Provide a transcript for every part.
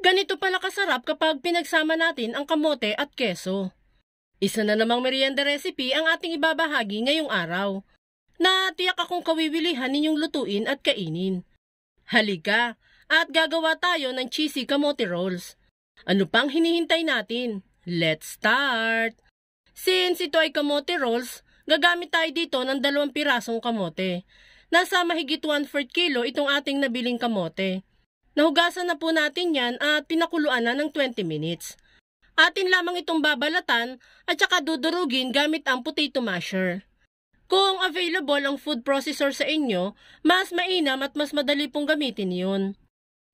Ganito pala kasarap kapag pinagsama natin ang kamote at keso. Isa na namang merienda recipe ang ating ibabahagi ngayong araw. Natiyak akong kawiwilihan ninyong lutuin at kainin. Halika at gagawa tayo ng cheesy kamote rolls. Ano pang hinihintay natin? Let's start! Since ito ay kamote rolls, gagamit tayo dito ng dalawang pirasong kamote. Nasa mahigit 1 4 kilo itong ating nabiling kamote. Nahugasan na po natin yan at pinakuluan na ng 20 minutes. Atin lamang itong babalatan at saka dudurugin gamit ang potato masher. Kung available ang food processor sa inyo, mas mainam at mas madali pong gamitin yun.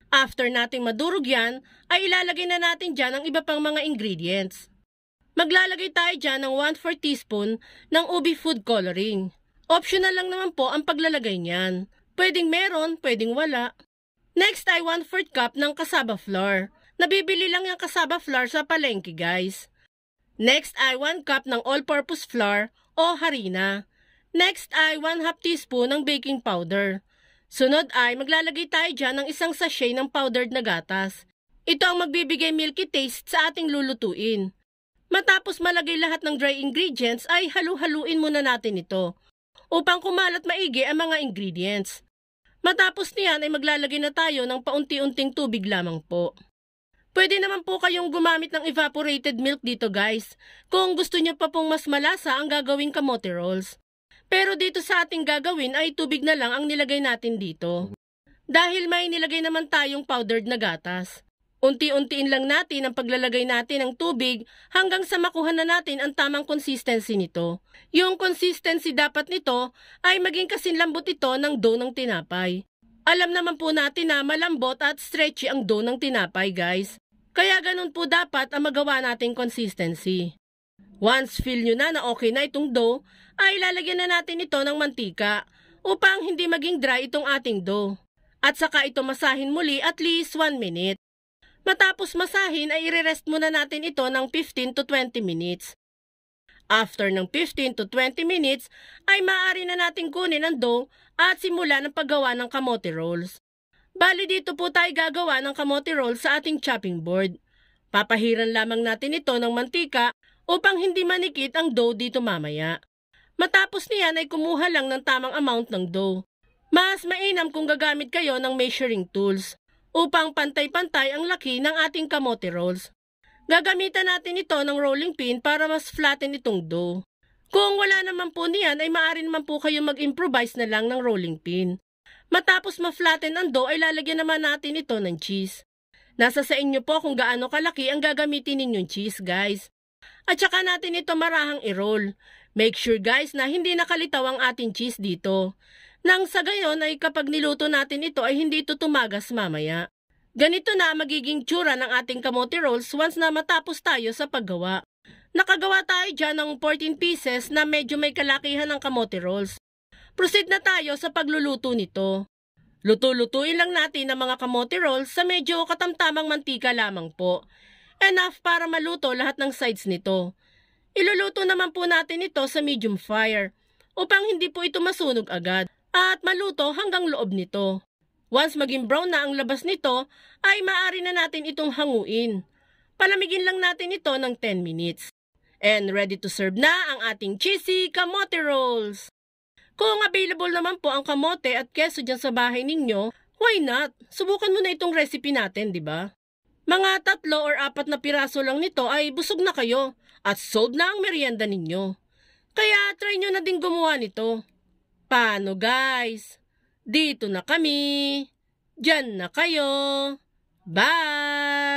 After nating madurog yan, ay ilalagay na natin dyan ang iba pang mga ingredients. Maglalagay tayo dyan ng 1-4 teaspoon ng ubi food coloring. Optional lang naman po ang paglalagay niyan. Pwedeng meron, pwedeng wala. Next ay 1 4 cup ng cassava flour. Nabibili lang yung cassava flour sa palengke guys. Next ay 1 cup ng all-purpose flour o harina. Next ay 1 half teaspoon ng baking powder. Sunod ay maglalagay tayo dyan ng isang sachet ng powdered na gatas. Ito ang magbibigay milky taste sa ating lulutuin. Matapos malagay lahat ng dry ingredients ay halu-haluin muna natin ito upang kumalat maigi ang mga ingredients. Matapos niyan ay maglalagay na tayo ng paunti-unting tubig lamang po. Pwede naman po kayong gumamit ng evaporated milk dito guys, kung gusto nyo pa pong mas malasa ang gagawing kamote rolls. Pero dito sa ating gagawin ay tubig na lang ang nilagay natin dito. Dahil may nilagay naman tayong powdered na gatas. Unti-untiin lang natin ang paglalagay natin ng tubig hanggang sa makuha na natin ang tamang consistency nito. Yung consistency dapat nito ay maging kasinlambot ito ng dough ng tinapay. Alam naman po natin na malambot at stretchy ang dough ng tinapay guys. Kaya ganun po dapat ang magawa nating consistency. Once feel nyo na na okay na itong dough, ay lalagyan na natin ito ng mantika upang hindi maging dry itong ating dough. At saka ito masahin muli at least 1 minute. Matapos masahin ay i-rest muna natin ito ng 15 to 20 minutes. After ng 15 to 20 minutes ay maaari na natin kunin ang dough at simula ng paggawa ng kamote rolls. Bali dito po tayo gagawa ng kamote rolls sa ating chopping board. Papahiran lamang natin ito ng mantika upang hindi manikit ang dough dito mamaya. Matapos niyan ay kumuha lang ng tamang amount ng dough. Mas mainam kung gagamit kayo ng measuring tools upang pantay-pantay ang laki ng ating kamote rolls. Gagamitan natin ito ng rolling pin para mas flatten itong dough. Kung wala naman po niyan ay maaari naman po kayo mag-improvise na lang ng rolling pin. Matapos ma-flatten ang dough ay lalagyan naman natin ito ng cheese. Nasa sa inyo po kung gaano kalaki ang gagamitin ninyong cheese guys. At saka natin ito marahang i-roll. Make sure guys na hindi nakalitaw ang ating cheese dito. Nang sa gayon ay kapag niluto natin ito ay hindi ito tumagas mamaya. Ganito na magiging tsura ng ating kamote rolls once na matapos tayo sa paggawa. Nakagawa tayo dyan ng 14 pieces na medyo may kalakihan ng kamote rolls. Proceed na tayo sa pagluluto nito. Luto-lutuin lang natin ang mga kamote rolls sa medyo katamtamang mantika lamang po. Enough para maluto lahat ng sides nito. Iluluto naman po natin ito sa medium fire upang hindi po ito masunog agad at maluto hanggang loob nito. Once maging brown na ang labas nito, ay maaari na natin itong hanguin. Palamigin lang natin ito ng 10 minutes. And ready to serve na ang ating cheesy kamote rolls. Kung available naman po ang kamote at keso dyan sa bahay ninyo, why not? Subukan mo na itong recipe natin, di ba? Mga tatlo or apat na piraso lang nito ay busog na kayo at sold na ang merienda ninyo. Kaya try nyo na din gumawa nito. Paano guys? Dito na kami. Diyan na kayo. Bye!